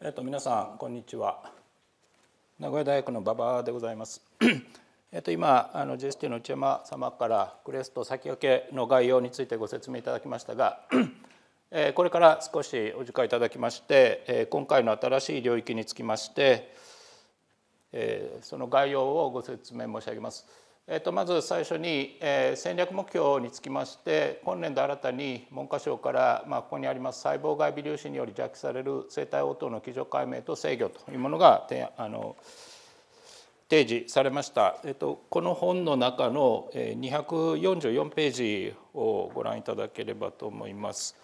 えっと、皆さんこんにちは名古屋大学の馬場でございます。えっと、今あの JST の内山様からクレスト先駆けの概要についてご説明いただきましたが、えこれから少しお時間いただきまして、え今回の新しい領域につきまして、えその概要をご説明申し上げます。えっとまず最初に、えー、戦略目標につきまして今年度新たに文科省から、まあ、ここにあります細胞外微粒子により弱気される生体応答の基準解明と制御というものが提あの提示されました、えっと、とこの本の中の244ページをご覧いただければと思います。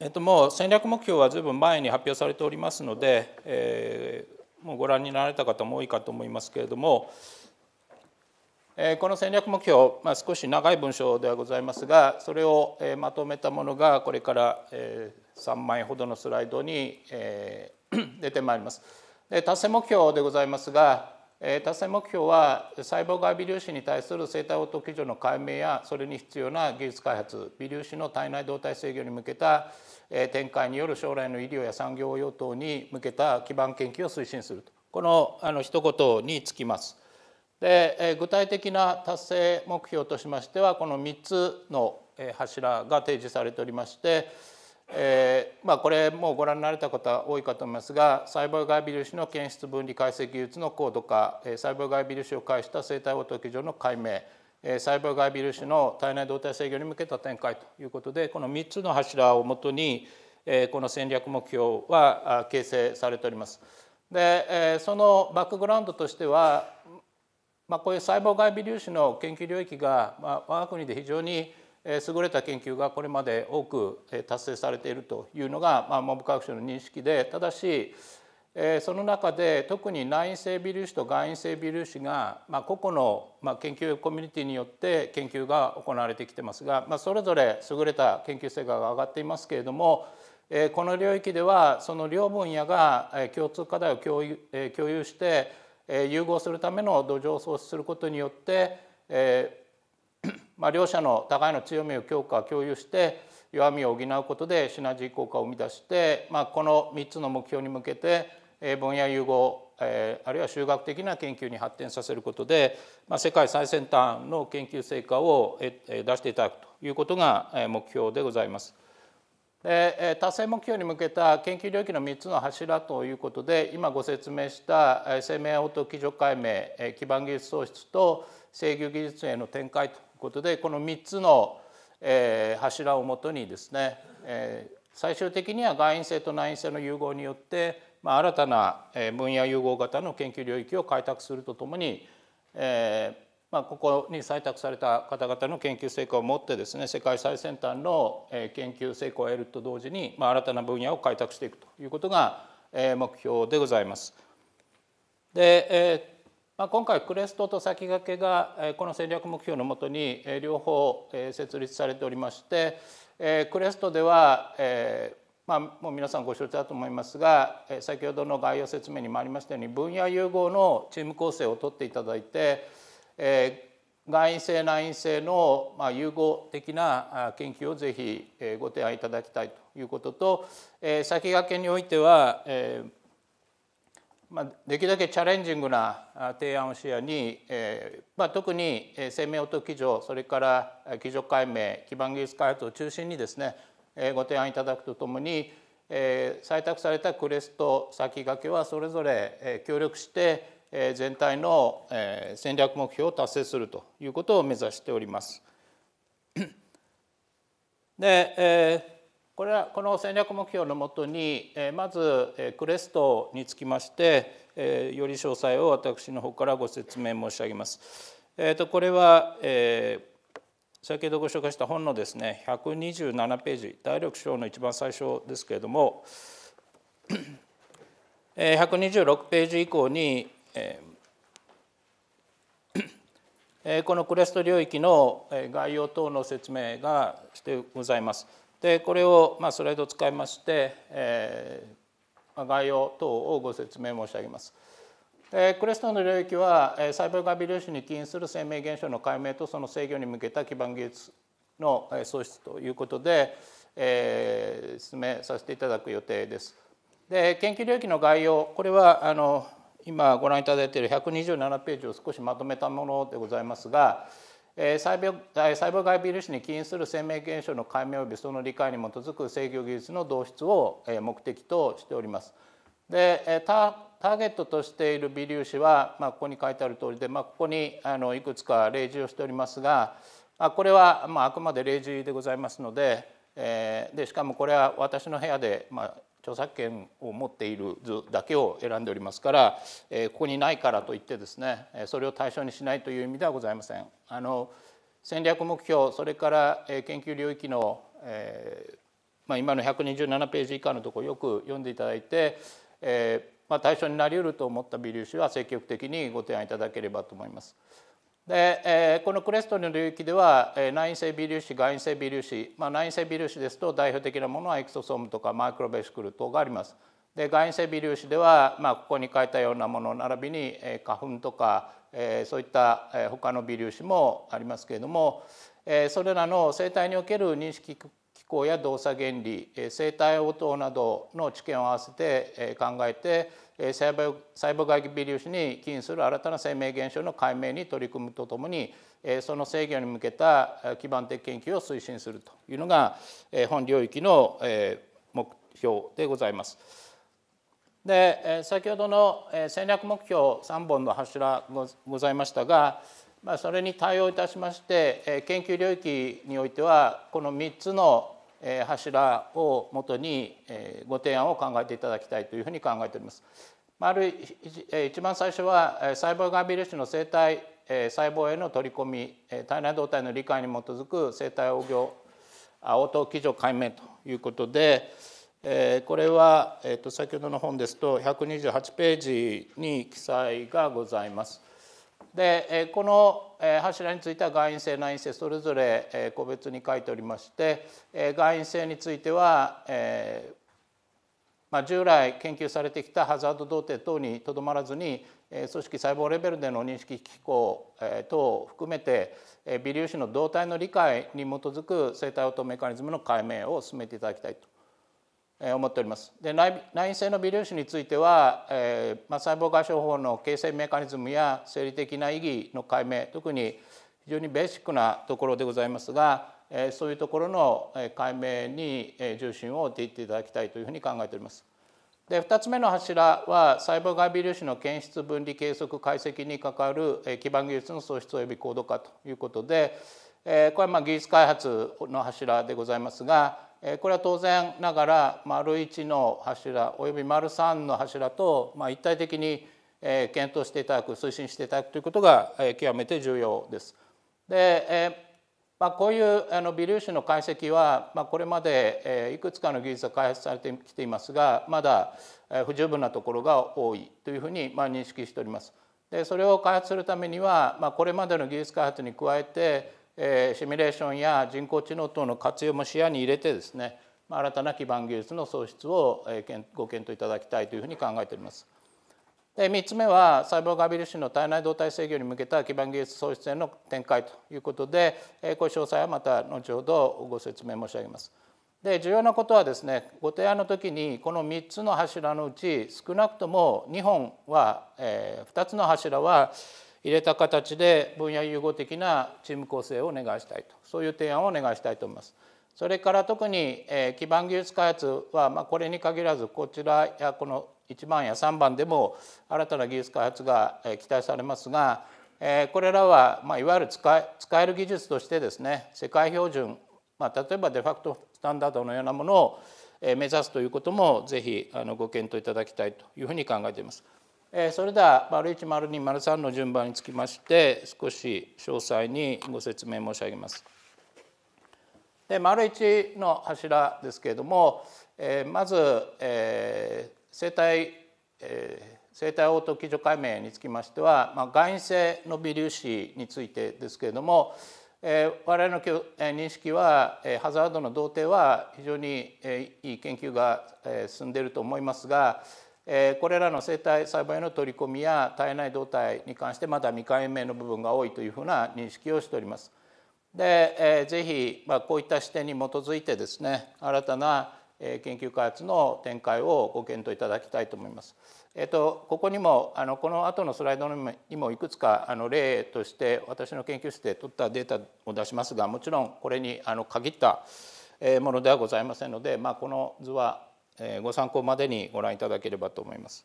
えっと、もう戦略目標はずいぶん前に発表されておりますので、えー、もうご覧になられた方も多いかと思いますけれども、えこの戦略目標、まあ、少し長い文章ではございますがそれを、えまとめたものがこれから、え3枚ほどのスライドに、え 出てまいります。で達成目標でございますが達成目標は細胞外微粒子に対する生体応答基準の解明やそれに必要な技術開発微粒子の体内動態制御に向けた展開による将来の医療や産業応用等に向けた基盤研究を推進するとこのあの一言につきます。で具体的な達成目標としましてはこの3つの柱が提示されておりましてえーまあ、これもうご覧になれた方多いかと思いますが細胞外微粒子の検出分離解析技術の高度化、え細胞外微粒子を介した生体応答基準の解明、え細胞外微粒子の体内動態制御に向けた展開ということでこの3つの柱をもとに、えこの戦略目標は形成されております。で、えそのバックグラウンドとしては、まあ、こういう細胞外微粒子の研究領域が、まあ、我が国で非常に優れた研究がこれまで多く達成されているというのが、文部科学省の認識でただしその中で特に内因性微粒子と外因性微粒子が、個々の、研究コミュニティによって研究が行われてきてますが、それぞれ優れた研究成果が上がっていますけれどもこの領域ではその両分野が共通課題を共有して融合するための土壌を創出することによってまあ、両者の互いの強みを強化共有して弱みを補うことでシナジー効果を生み出して、まあ、この3つの目標に向けて分野融合あるいは修学的な研究に発展させることで、まあ、世界最先端の研究成果を出していただくということが目標でございます。で達成目標に向けた研究領域の3つの柱ということで今ご説明した生命応答基準解明基盤技術創出と制御技術への展開とことでこの3つの、え柱をもとにですね、え最終的には外因性と内因性の融合によって、ま新たな分野融合型の研究領域を開拓するとともに、えまここに採択された方々の研究成果を持ってですね世界最先端の研究成果を得ると同時に、ま新たな分野を開拓していくということが目標でございます。で、えーまあ、今回クレストと先駆けがこの戦略目標のもとに両方設立されておりましてクレストではまあ、もう皆さんご承知だと思いますが先ほどの概要説明にもありましたように分野融合のチーム構成をとっていただいて外因性内因性の融合的な研究をぜひご提案いただきたいということと先駆けにおいてはまあ、できるだけチャレンジングな提案を視野に、えーまあ、特に生命音基準それから基準解明基盤技術開発を中心にですねご提案いただくとともに、えー、採択されたクレスト先駆けはそれぞれ協力して全体の戦略目標を達成するということを目指しております。で、えーこれはこの戦略目標のもとにまずクレストにつきましてより詳細を私の方からご説明申し上げます。えとこれは、え先ほどご紹介した本のですね127ページ第6章の一番最初ですけれども126ページ以降に、えこのクレスト領域の概要等の説明がしてございます。でこれを、まあ、スライドを使いまして、えー、概要等をご説明申し上げます。でクレストの領域は細胞が微粒子に起因する生命現象の解明とその制御に向けた基盤技術の創出ということで、えー、進めさせていただく予定です。で研究領域の概要これはあの今ご覧いただいている127ページを少しまとめたものでございますが、え細胞細胞外微粒子に起因する生命現象の解明及びその理解に基づく制御技術の導出を、え目的としております。で、えタターゲットとしている微粒子は、まあ、ここに書いてある通りで、まあ、ここにあのいくつか例示をしておりますが、まあ、これは、まあ、あくまで例示でございますので、えー、でしかもこれは私の部屋で、まあ、著作権を持っている図だけを選んでおりますから、えここにないからといってですねそれを対象にしないという意味ではございません。あの戦略目標それから、え研究領域の、えまあ、今の127ページ以下のところよく読んでいただいて、えまあ、対象になりうると思った微粒子は積極的にご提案いただければと思います。で、えー、このクレストの領域では、えー、内因性微粒子外因性微粒子、まあ、内因性微粒子ですと代表的なものはエクソソームとかマイクロベーシクル等があります。で外因性微粒子では、まあ、ここに書いたようなもの並びに、えー、花粉とか、えー、そういった、えー、他の微粒子もありますけれども、えー、それらの生態における認識機構や動作原理、えー、生態応答などの知見を合わせて、えー、考えてサイバー外微粒子に起因する新たな生命現象の解明に取り組むとともにその制御に向けた基盤的研究を推進するというのが本領域の目標でございます。で先ほどの戦略目標3本の柱ございましたが、まそれに対応いたしまして研究領域においてはこの3つの柱をもとにご提案を考えていただきたいというふうに考えております。ある一番最初は細胞外微粒子の生体細胞への取り込み体内動態の理解に基づく生体応用応答基準解明ということでこれは先ほどの本ですと128ページに記載がございます。でこの柱については外因性内因性それぞれ個別に書いておりまして外因性については、えまあ、従来研究されてきたハザード同定等にとどまらずに組織細胞レベルでの認識機構等を含めて微粒子の動態の理解に基づく生体応答メカニズムの解明を進めていただきたいと思っております。で内因性の微粒子については、えーまあ、細胞外傷法の形成メカニズムや生理的な意義の解明特に非常にベーシックなところでございますが、えー、そういうところの解明に重心を置いていっていただきたいというふうに考えております。で2つ目の柱は細胞外微粒子の検出分離計測解析に関わる基盤技術の創出及び高度化ということで、えー、これはまあ技術開発の柱でございますがこれは当然ながら丸1の柱および丸3の柱と一体的に検討していただく推進していただくということが極めて重要です。でまあ、こういうあの微粒子の解析は、まあ、これまでいくつかの技術が開発されてきていますがまだ不十分なところが多いというふうにまあ認識しております。でそれを開発するためには、まあ、これまでの技術開発に加えてえシミュレーションや人工知能等の活用も視野に入れてですね新たな基盤技術の創出をご検討いただきたいというふうに考えております。で3つ目は細胞バーガビリ種の体内動態制御に向けた基盤技術創出への展開ということでこ詳細はまた後ほどご説明申し上げます。で重要なことはですねご提案の時にこの3つの柱のうち少なくとも2本は、えー、2つの柱は入れた形で分野融合的なチーム構成をお願いしたいとそういう提案をお願いしたいと思います。それから特に、え基盤技術開発は、まこれに限らずこちらやこの1番や3番でも新たな技術開発が、え期待されますが、えこれらは、まいわゆる使える技術としてですね世界標準、ま例えばデファクトスタンダードのようなものを目指すということもぜひあのご検討いただきたいというふうに考えています。それでは丸1丸2丸3の順番につきまして少し詳細にご説明申し上げます。で丸1の柱ですけれども、えー、まず、えー、生体、えー、生体応答基準解明につきましては、まあ、外因性の微粒子についてですけれども、えー、我々の、え認識は、えー、ハザードの同定は非常に、えー、いい研究が、えー、進んでいると思いますがこれらの生体細胞への取り込みや体内動態に関してまだ未解明の部分が多いというふうな認識をしております。で、えー、ぜひ、まあ、こういった視点に基づいてですね新たな研究開発の展開をご検討いただきたいと思います。えっ、と、ここにもあのこの後のスライドにもいくつかあの例として私の研究室で取ったデータを出しますがもちろんこれにあの限ったものではございませんので、まあ、この図はご参考までにご覧いただければと思います。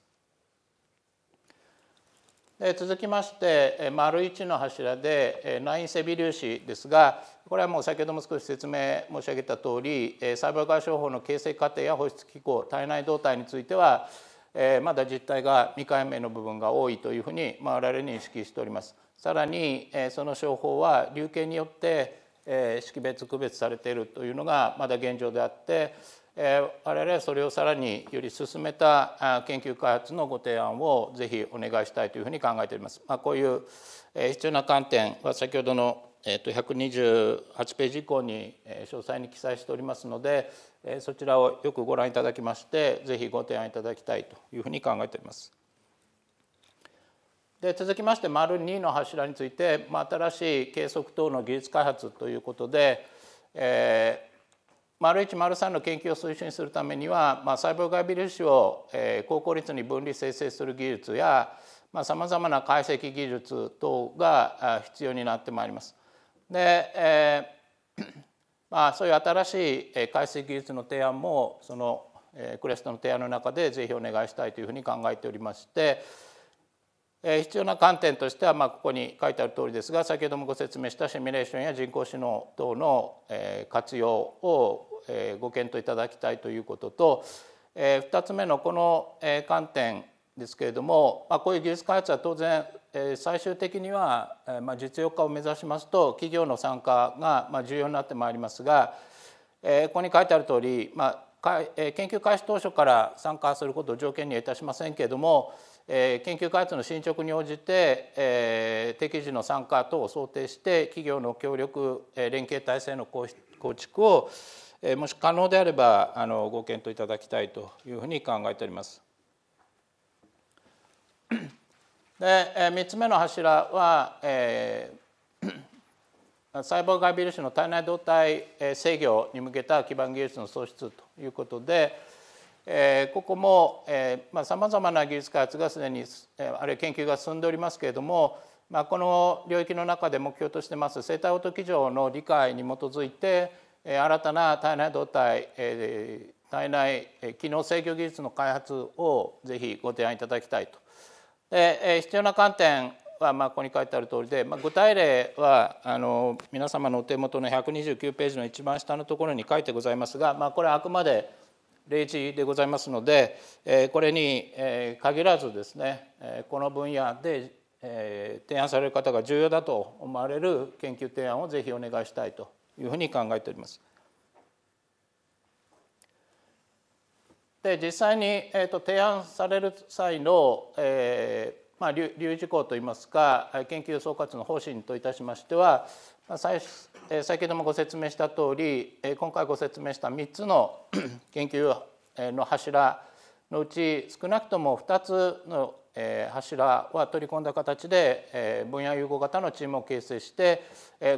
で続きまして丸1の柱でナインセ粒子ですがこれはもう先ほども少し説明申し上げたとおり細胞外処法の形成過程や保湿機構体内動態についてはまだ実態が未解明の部分が多いというふうに我々認識しております。さらにその処法は流形によって識別区別されているというのがまだ現状であって我々はそれをさらにより進めた研究開発のご提案をぜひお願いしたいというふうに考えております。まあ、こういう必要な観点は先ほどのえと128ページ以降に詳細に記載しておりますのでそちらをよくご覧いただきましてぜひご提案いただきたいというふうに考えております。で続きまして丸2の柱について、まあ、新しい計測等の技術開発ということで、えー丸1丸3の研究を推進するためには、まあ、細胞外微粒子を、え高効率に分離生成する技術やさまざ、まな解析技術等が必要になってまいります。で、えー まあ、そういう新しい解析技術の提案もその、えクレストの提案の中でぜひお願いしたいというふうに考えておりまして。必要な観点としては、まあ、ここに書いてある通りですが先ほどもご説明したシミュレーションや人工知能等の活用をご検討いただきたいということと2つ目のこの観点ですけれども、こういう技術開発は当然最終的には実用化を目指しますと企業の参加が重要になってまいりますがここに書いてある通り、研究開始当初から参加することを条件にはいたしませんけれどもえ研究開発の進捗に応じて、え適時の参加等を想定して企業の協力、え連携体制の構築を、えもし可能であればあのご検討いただきたいというふうに考えております。で、え3つ目の柱は、えー、細 胞外微粒子の体内動態制御に向けた基盤技術の創出ということで。えここも、えまあ、さまざまな技術開発がすでに、えあるいは研究が進んでおりますけれども、まあ、この領域の中で目標としてます生体オート基準の理解に基づいて、え新たな体内動態、え体内機能制御技術の開発をぜひご提案いただきたいと。でえ必要な観点はまあここに書いてある通りで、まあ、具体例はあの皆様のお手元の129ページの一番下のところに書いてございますが、まあ、これはあくまで例示でございますのでこれに限らずですねこの分野で提案される方が重要だと思われる研究提案をぜひお願いしたいというふうに考えております。で実際に、えと提案される際の、えまあ、留意事項といいますか研究総括の方針といたしましては最え先ほどもご説明した通り、え今回ご説明した3つの 研究の柱のうち少なくとも2つの柱は取り込んだ形で分野融合型のチームを形成して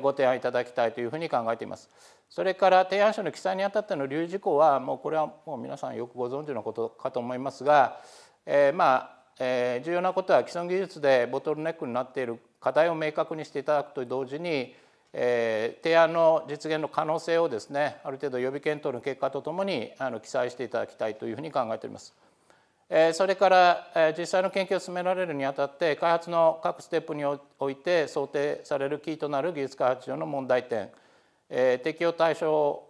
ご提案いただきたいというふうに考えています。それから提案書の記載にあたっての留意事項はもうこれはもう皆さんよくご存知のことかと思いますが、えまあ、え重要なことは既存技術でボトルネックになっている課題を明確にしていただくと同時にえー、提案の実現の可能性をですねある程度予備検討の結果とともにあの記載していただきたいというふうに考えております。えそれから、え実際の研究を進められるにあたって開発の各ステップにおいて想定されるキーとなる技術開発上の問題点、え適用対象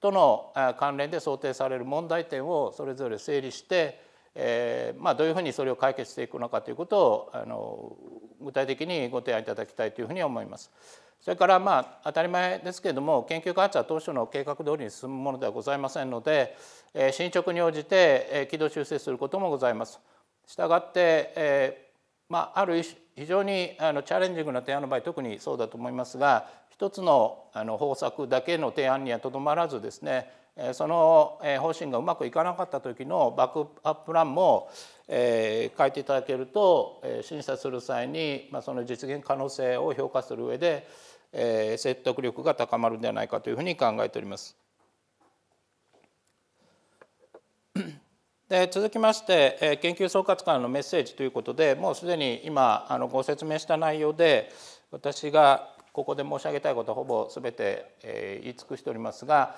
との関連で想定される問題点をそれぞれ整理して、えまどういうふうにそれを解決していくのかということをあの具体的にご提案いただきたいというふうに思います。それからまあ当たり前ですけれども研究開発は当初の計画通りに進むものではございませんので進捗に応じて軌道修正することもございます。したがって、えー、まあ、ある非常にあのチャレンジングな提案の場合特にそうだと思いますが一つのあの方策だけの提案にはとどまらずですねその方針がうまくいかなかった時のバックアッププランも書いていただけると審査する際にその実現可能性を評価する上で説得力が高まるんではないかというふうに考えております。で続きまして研究総括からのメッセージということでもうすでに今あのご説明した内容で私がここで申し上げたいことはほぼ全て言い尽くしておりますが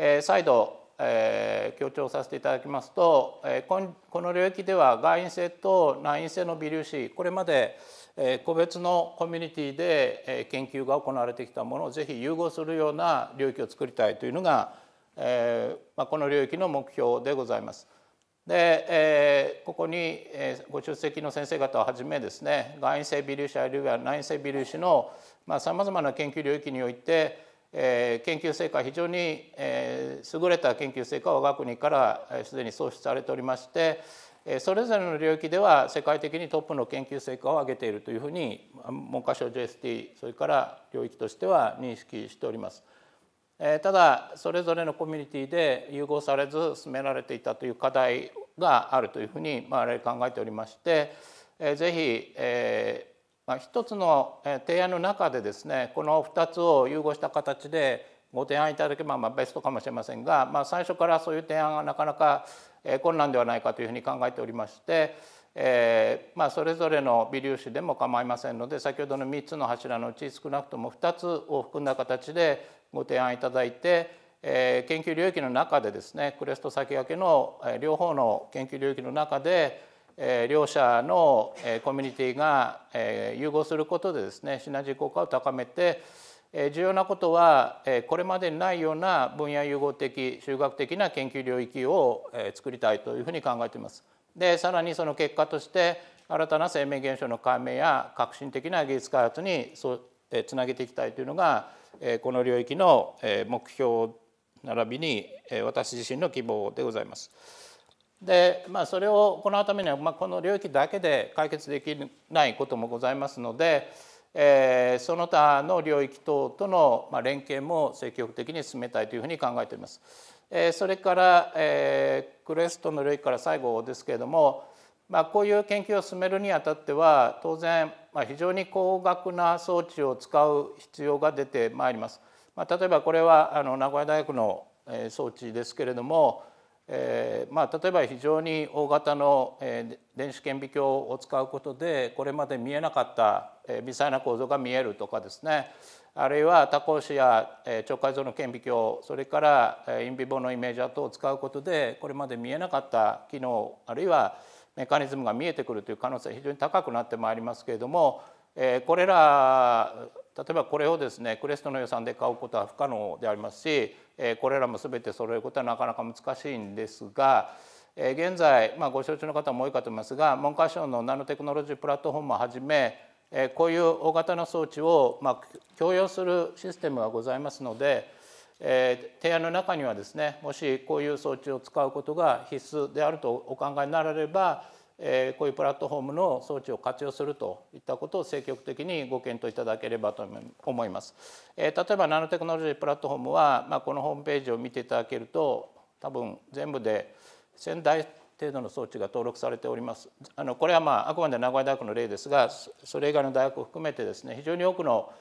え再度、え強調させていただきますと、えこの領域では外因性と内因性の微粒子これまで、え個別のコミュニティで、え研究が行われてきたものをぜひ融合するような領域を作りたいというのが、えまこの領域の目標でございます。で、えー、ここに、えー、ご出席の先生方をはじめですね外因性微粒子あるいは内因性微粒子のさまざ、まな研究領域において、え研究成果非常に、え優れた研究成果は我が国からすでに創出されておりまして、えそれぞれの領域では世界的にトップの研究成果を上げているというふうに文科省 JST それから領域としては認識しております。えただそれぞれのコミュニティで融合されず進められていたという課題があるというふうに我々考えておりまして、えー、ぜひ、えまあ、一つの提案の中でですねこの2つを融合した形でご提案いただけばまあベストかもしれませんが、まあ、最初からそういう提案がなかなか困難ではないかというふうに考えておりまして、えーまあ、それぞれの微粒子でも構いませんので先ほどの3つの柱のうち少なくとも2つを含んだ形でご提案いただいて、えー、研究領域の中でですねクレスト先駆けの両方の研究領域の中で両者のコミュニティが融合することでですねシナジー効果を高めて重要なことはこれまでにないような分野融合的修学的な研究領域を作りたいというふうに考えています。でさらにその結果として新たな生命現象の解明や革新的な技術開発につなげていきたいというのがこの領域の目標並びに私自身の希望でございます。で、まあ、それを行うためには、まあ、この領域だけで解決できないこともございますので、えー、その他の領域等との、まあ、連携も積極的に進めたいというふうに考えています。えー、それから、えー、クレストの領域から最後ですけれども、まあ、こういう研究を進めるにあたっては当然、まあ、非常に高額な装置を使う必要が出てまいります。まあ、例えばこれはあの名古屋大学の装置ですけれどもえーまあ、例えば非常に大型の、えー、電子顕微鏡を使うことでこれまで見えなかった、えー、微細な構造が見えるとかですねあるいは多孔子や、えー、超解像の顕微鏡それから、えー、インビボのイメージャー等を使うことでこれまで見えなかった機能あるいはメカニズムが見えてくるという可能性は非常に高くなってまいりますけれども、えー、これら例えばこれをですねクレストの予算で買うことは不可能でありますしこれらも全て揃えることはなかなか難しいんですが現在、まあ、ご承知の方も多いかと思いますが文科省のナノテクノロジープラットフォームをはじめこういう大型の装置を、ま共用するシステムがございますので提案の中にはですねもしこういう装置を使うことが必須であるとお考えになられればえこういうプラットフォームの装置を活用するといったことを積極的にご検討いただければと思います。え例えばナノテクノロジープラットフォームは、まこのホームページを見ていただけると多分全部で1000台程度の装置が登録されております。あのこれは、まあ、あくまで名古屋大学の例ですがそれ以外の大学を含めてですね非常に多くの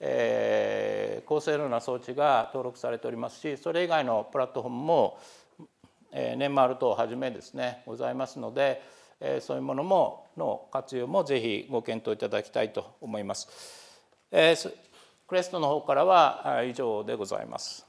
え高性能な装置が登録されておりますしそれ以外のプラットフォームも、えー、ネンマルをはじめですねございますので、えそういうものもの活用もぜひご検討いただきたいと思います。えクレストの方からは以上でございます。